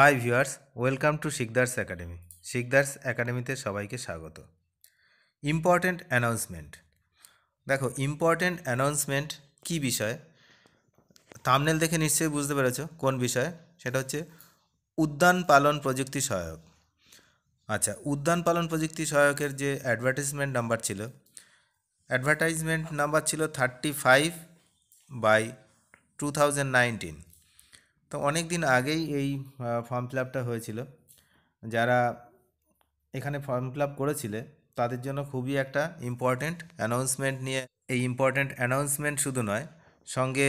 high viewers welcome to Sikdars academy Sikdars একাডেমিতে সবাইকে স্বাগত ইম্পর্ট্যান্ট অ্যানাউন্সমেন্ট দেখো ইম্পর্ট্যান্ট অ্যানাউন্সমেন্ট কী বিষয় থামনেল দেখে নিশ্চয়ই বুঝতে পেরেছ কোন বিষয় সেটা হচ্ছে উদ্যান পালন প্রযুক্তি সহায়ক আচ্ছা উদ্যান পালন প্রযুক্তি সহায়কের যে অ্যাডভার্টাইজমেন্ট নাম্বার ছিল অ্যাডভার্টাইজমেন্ট নাম্বার ছিল thirty five by two thousand nineteen তো অনেক দিন আগেই এই ফর্ম ফিল আপটা হয়েছিল যারা এখানে ফর্ম ফিল আপ করেছিলে তাদের জন্য খুবই একটা ইম্পর্ট্যান্ট অ্যানাউন্সমেন্ট নিয়ে এই ইম্পর্ট্যান্ট অ্যানাউন্সমেন্ট শুধু নয় সঙ্গে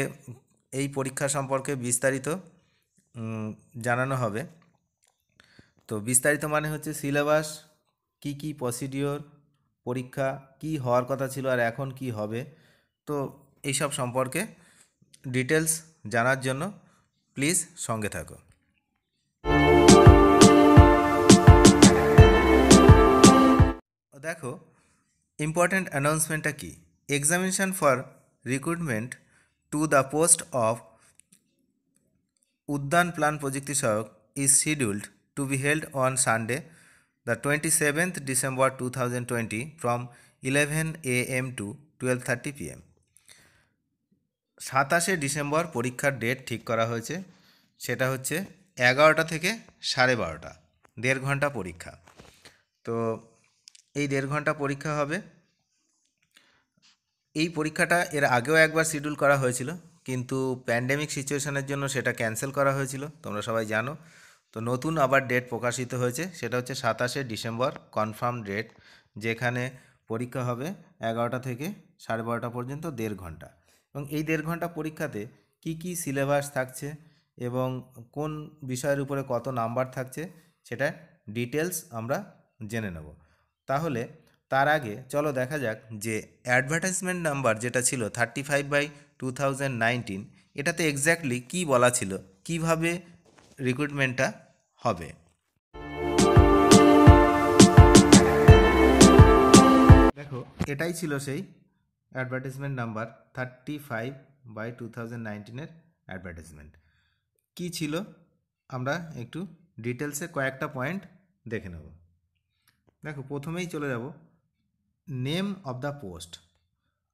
এই পরীক্ষা সম্পর্কে বিস্তারিত জানানো হবে তো বিস্তারিত মানে হচ্ছে সিলেবাস কি কি প্রসিডিওর পরীক্ষা কি হওয়ার কথা ছিল আর এখন কি হবে তো এইসব সম্পর্কে ডিটেলস জানার জন্য প্লিজ সঙ্গে থাকো দেখো ইম্পর্ট্যান্ট অ্যানাউন্সমেন্টটা কি examination for recruitment to the post of উদ্যান প্ল্যান প্রযুক্তি সহায়ক is scheduled to be held on Sunday the twenty seventh December two thousand twenty from eleven A M to twelve thirty P M সাতাশে ডিসেম্বর পরীক্ষার date ঠিক করা হয়েছে সেটা হচ্ছে এগারোটা থেকে সাড়ে বারোটা দেড় ঘন্টা পরীক্ষা তো এই দেড় ঘন্টা পরীক্ষা হবে এই পরীক্ষাটা এর আগেও একবার শিডিউল করা হয়েছিল কিন্তু প্যান্ডেমিক সিচুয়েশনের জন্য সেটা ক্যান্সেল করা হয়েছিল তোমরা সবাই জানো তো নতুন আবার ডেট প্রকাশিত হয়েছে সেটা হচ্ছে সাতাশে ডিসেম্বর কনফার্ম ডেট যেখানে পরীক্ষা হবে এগারোটা থেকে সাড়ে বারোটা পর্যন্ত দেড় ঘন্টা এবং এই দেড় ঘন্টা পরীক্ষাতে কি কি সিলেবাস থাকছে এবং কোন বিষয়ের উপরে কত নাম্বার থাকছে সেটা ডিটেলস আমরা জেনে নেব তাহলে তার আগে চলো দেখা যাক যে অ্যাডভার্টাইজমেন্ট নাম্বার যেটা ছিল thirty five by two thousand nineteen এটাতে এক্স্যাক্টলি কী বলা ছিল কিভাবে রিক্রুটমেন্টটা হবে দেখো এটাই ছিল সেই advertisement number thirty five by two thousand নাইনটিনের অ্যাডভার্টিসমেন্ট কী ছিল আমরা একটু ডিটেলসে কয়েকটা পয়েন্ট দেখে নেব দেখো প্রথমেই চলে যাব নেম অব দ্য পোস্ট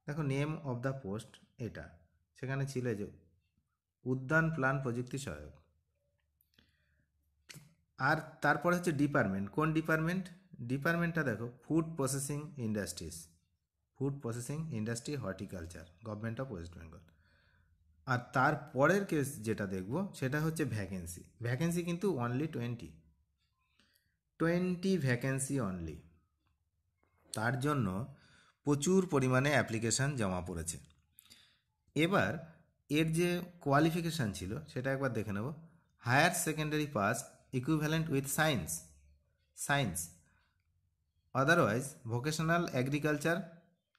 দেখো নেম অব দ্য পোস্ট এটা সেখানে ছিল যে উদ্যান প্ল্যান প্রযুক্তি সহায়ক আর তারপরে হচ্ছে ডিপার্টমেন্ট কোন ডিপার্টমেন্ট ডিপার্টমেন্টটা দেখো food processing industries food processing industry horticulture government of West Bengal আর তার পরের কেস যেটা দেখব সেটা হচ্ছে ভ্যাকেন্সি ভ্যাকেন্সি কিন্তু only twenty twenty vacancy only তার জন্য প্রচুর পরিমাণে অ্যাপ্লিকেশান জমা পড়েছে এবার এর যে কোয়ালিফিকেশান ছিল সেটা একবার দেখে নেব higher secondary pass equivalent with science science otherwise vocational agriculture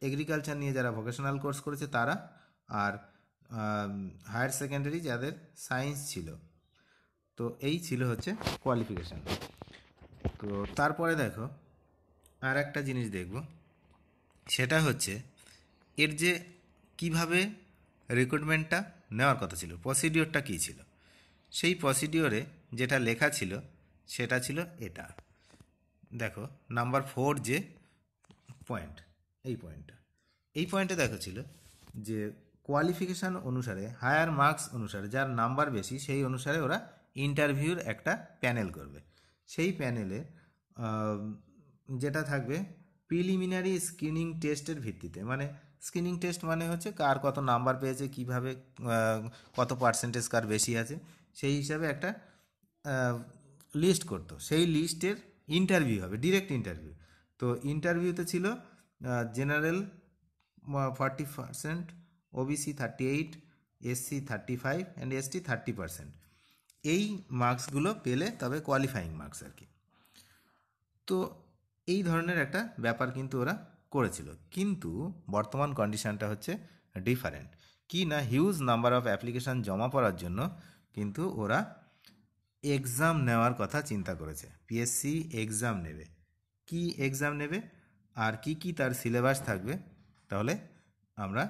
agriculture নিয়ে যারা ভোকেশনাল কোর্স করেছে তারা আর হায়ার সেকেন্ডারি যাদের সায়েন্স ছিল তো এই ছিল হচ্ছে কোয়ালিফিকেশান তো তারপরে দেখো আর একটা জিনিস দেখব সেটা হচ্ছে এর যে কিভাবে রিক্রুটমেন্টটা নেওয়ার কথা ছিল প্রসিডিওরটা কী ছিল সেই প্রসিডিওরে যেটা লেখা ছিল সেটা ছিল এটা দেখো নাম্বার ফোর যে পয়েন্ট এই পয়েন্টটা এই পয়েন্টে দেখা ছিল যে কোয়ালিফিকেশান অনুসারে হায়ার মার্কস অনুসারে যার নাম্বার বেশি সেই অনুসারে ওরা ইন্টারভিউর একটা প্যানেল করবে সেই প্যানেলে যেটা থাকবে প্রিলিমিনারি স্ক্রিনিং টেস্টের ভিত্তিতে মানে স্ক্রিনিং টেস্ট মানে হচ্ছে কার কত নাম্বার পেয়েছে কিভাবে কত পার্সেন্টেজ কার বেশি আছে সেই হিসাবে একটা লিস্ট করতো সেই লিস্টের ইন্টারভিউ হবে ডিরেক্ট ইন্টারভিউ তো ইন্টারভিউতে ছিল general forty percent OBC thirty eight SC thirty five and ST thirty percent এই মার্কসগুলো পেলে তবে কোয়ালিফাইং মার্কস আর কি তো এই ধরনের একটা ব্যাপার কিন্তু ওরা করেছিল কিন্তু বর্তমান কন্ডিশনটা হচ্ছে ডিফারেন্ট কি না হিউজ নাম্বার অফ অ্যাপ্লিকেশান জমা পড়ার জন্য কিন্তু ওরা এক্সাম নেওয়ার কথা চিন্তা করেছে পিএসসি এক্সাম নেবে কি এক্সাম নেবে আর কি কি তার সিলেবাস থাকবে তাহলে আমরা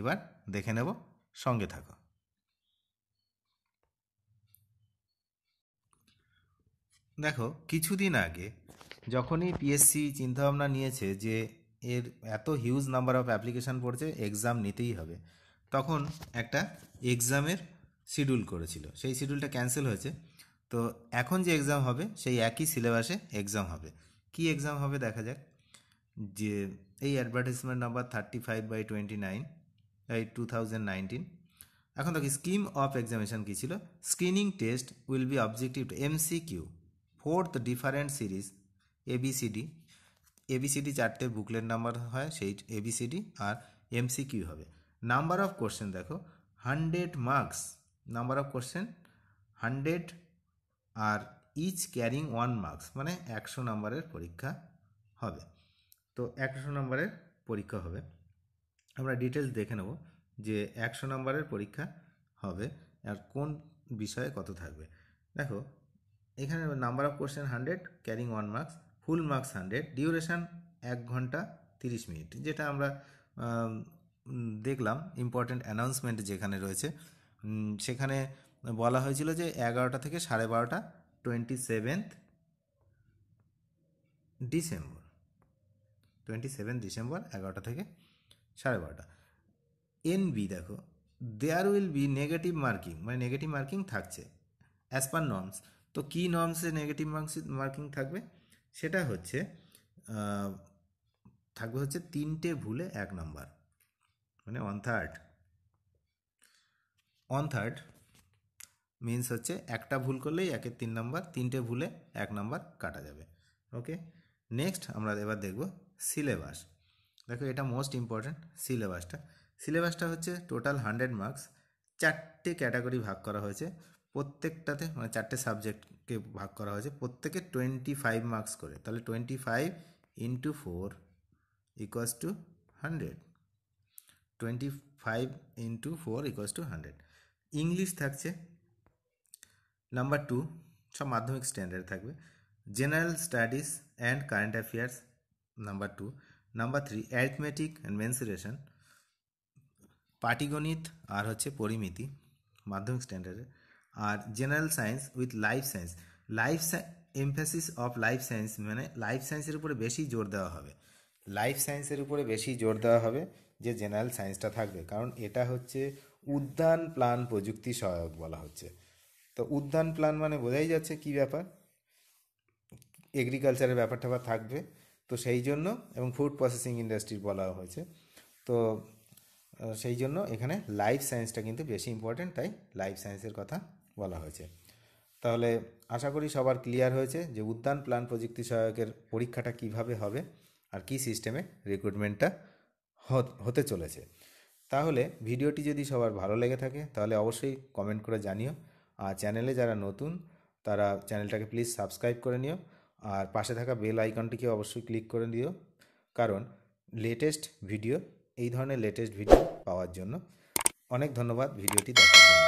এবার দেখে নেব সঙ্গে থাকো দেখো কিছুদিন আগে যখনই পিএসসি চিন্তাভাবনা নিয়েছে যে এর এত হিউজ নাম্বার অফ অ্যাপ্লিকেশান পড়ছে এক্সাম নিতেই হবে তখন একটা এক্সামের শিডিউল করেছিল সেই শিডিউলটা ক্যান্সেল হয়েছে তো এখন যে এক্সাম হবে সেই একই সিলেবাসে এক্সাম হবে কি এক্সাম হবে দেখা যাক যে এই advertisement number thirty five by twenty nine এই টু থাউজেন্ড নাইনটিন এখন দেখি স্কিম অফ এক্সামিনেশন কী ছিল screening test will be objective M C Q fourth different series ABCD ABCD চারটে বুকলেট নাম্বার হয় সেই এবিসিডি আর সি কিউ হবে নাম্বার অফ কোশ্চেন দেখো hundred marks number of question hundred আর ইচ ক্যারিং ওয়ান মার্কস মানে একশো নাম্বারের পরীক্ষা হবে তো একশো নম্বরের পরীক্ষা হবে আমরা ডিটেলস দেখে নেব যে একশো নম্বরের পরীক্ষা হবে আর কোন বিষয়ে কত থাকবে দেখো এখানে number of question hundred carrying one marks full marks hundred duration এক ঘন্টা তিরিশ মিনিট যেটা আমরা দেখলাম ইম্পর্ট্যান্ট অ্যানাউন্সমেন্ট যেখানে রয়েছে সেখানে বলা হয়েছিল যে এগারোটা থেকে সাড়ে বারোটা twenty seventh December twenty seven December এগারোটা থেকে সাড়ে বারোটা এন বি দেখো there will be negative marking মানে নেগেটিভ মার্কিং থাকছে অ্যাজ পার নর্মস তো কী নর্মসে নেগেটিভ মার্কস মার্কিং থাকবে সেটা হচ্ছে থাকবে হচ্ছে তিনটে ভুলে এক নম্বর মানে one third one third means হচ্ছে একটা ভুল করলেই একের তিন নাম্বার তিনটে ভুলে এক নম্বর কাটা যাবে ওকে নেক্সট আমরা এবার দেখব সিলেবাস দেখো এটা মোস্ট ইম্পর্ট্যান্ট সিলেবাসটা সিলেবাসটা হচ্ছে টোটাল হান্ড্রেড মার্কস চারটে ক্যাটাগরি ভাগ করা হয়েছে প্রত্যেকটাতে মানে চারটে সাবজেক্টকে ভাগ করা হয়েছে প্রত্যেকে টোয়েন্টি ফাইভ মার্কস করে তাহলে twenty five into four equals to hundred twenty five into four equals to hundred English থাকছে নাম্বার টু সব মাধ্যমিক স্ট্যান্ডার্ড থাকবে general studies and current affairs number two number three arithmetic and mensuration পাটিগণিত আর হচ্ছে পরিমিতি মাধ্যমিক স্ট্যান্ডার্ডে আর general science with life science life emphasis of life science মানে লাইফ সায়েন্সের উপরে বেশি জোর দেওয়া হবে লাইফ সায়েন্সের উপরে বেশি জোর দেওয়া হবে যে জেনারেল সায়েন্সটা থাকবে কারণ এটা হচ্ছে উদ্যান প্ল্যান প্রযুক্তি সহায়ক বলা হচ্ছে তো উদ্যান প্ল্যান মানে বোঝাই যাচ্ছে কি ব্যাপার এগ্রিকালচারের ব্যাপার ট্যাপার থাকবে তো সেই জন্য এবং ফুড প্রসেসিং ইন্ডাস্ট্রি বলা হয়েছে তো সেই জন্য এখানে লাইফ সায়েন্সটা কিন্তু বেশি ইম্পর্ট্যান্ট তাই লাইফ সায়েন্সের কথা বলা হয়েছে তাহলে আশা করি সবার ক্লিয়ার হয়েছে যে উদ্যান প্ল্যান প্রযুক্তি সহায়কের পরীক্ষাটা কিভাবে হবে আর কি সিস্টেমে রিক্রুটমেন্টটা হতে চলেছে তাহলে ভিডিওটি যদি সবার ভালো লেগে থাকে তাহলে অবশ্যই কমেন্ট করে জানিও আর চ্যানেলে যারা নতুন তারা চ্যানেলটাকে প্লিজ সাবস্ক্রাইব করে নিও আর পাশে থাকা বেল আইকনটিকে অবশ্যই ক্লিক করে দিও কারণ লেটেস্ট ভিডিও এই ধরনের লেটেস্ট ভিডিও পাওয়ার জন্য অনেক ধন্যবাদ ভিডিওটি দেখার জন্য